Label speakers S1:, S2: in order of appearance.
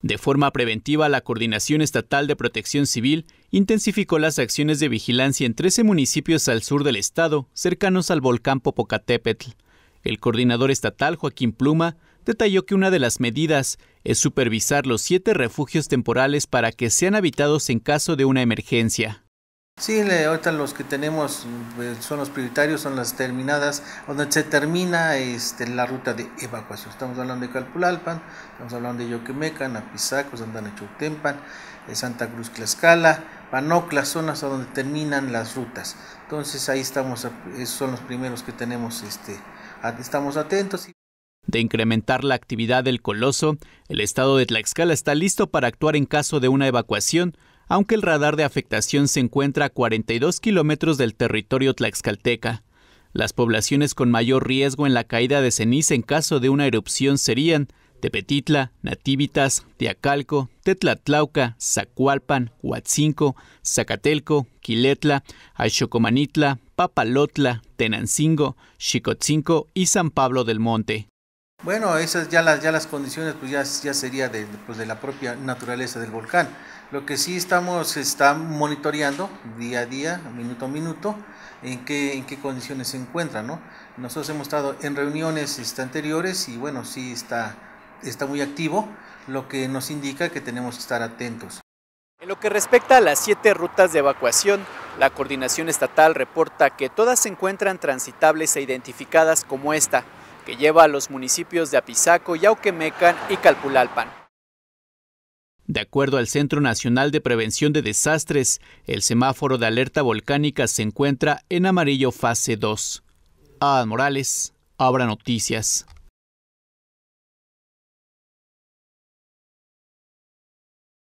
S1: De forma preventiva, la Coordinación Estatal de Protección Civil intensificó las acciones de vigilancia en 13 municipios al sur del estado, cercanos al volcán Popocatépetl. El coordinador estatal Joaquín Pluma detalló que una de las medidas es supervisar los siete refugios temporales para que sean habitados en caso de una emergencia.
S2: Sí, ahorita los que tenemos pues, son los prioritarios, son las terminadas, donde se termina este, la ruta de evacuación. Estamos hablando de Calpulalpan, estamos hablando de Yoquemecan, Apizaco, Santana Chautempan, eh, Santa Cruz Tlaxcala, Panocla, zonas donde terminan las rutas. Entonces ahí estamos, eh, son los primeros que tenemos, este, estamos atentos.
S1: De incrementar la actividad del coloso, el estado de Tlaxcala está listo para actuar en caso de una evacuación aunque el radar de afectación se encuentra a 42 kilómetros del territorio tlaxcalteca. Las poblaciones con mayor riesgo en la caída de ceniza en caso de una erupción serían Tepetitla, Nativitas, Teacalco, Tetlatlauca, Zacualpan, Huatzinco, Zacatelco, Quiletla, Aixocomanitla, Papalotla, Tenancingo, Xicotzinco y San Pablo del Monte.
S2: Bueno, esas ya las, ya las condiciones pues ya, ya sería de, pues, la propia naturaleza del volcán. Lo que sí estamos está monitoreando día a día, minuto a minuto, en qué, en qué condiciones se encuentra. ¿no? Nosotros hemos estado en reuniones este, anteriores y bueno, sí está, está muy activo, lo que nos indica que tenemos que estar atentos.
S1: En lo que respecta a las siete rutas de evacuación, la coordinación estatal reporta que todas se encuentran transitables e identificadas como esta, que lleva a los municipios de Apizaco, Yauquemecan y Calpulalpan. De acuerdo al Centro Nacional de Prevención de Desastres, el semáforo de alerta volcánica se encuentra en amarillo fase 2.
S2: Ad Morales, Abra Noticias.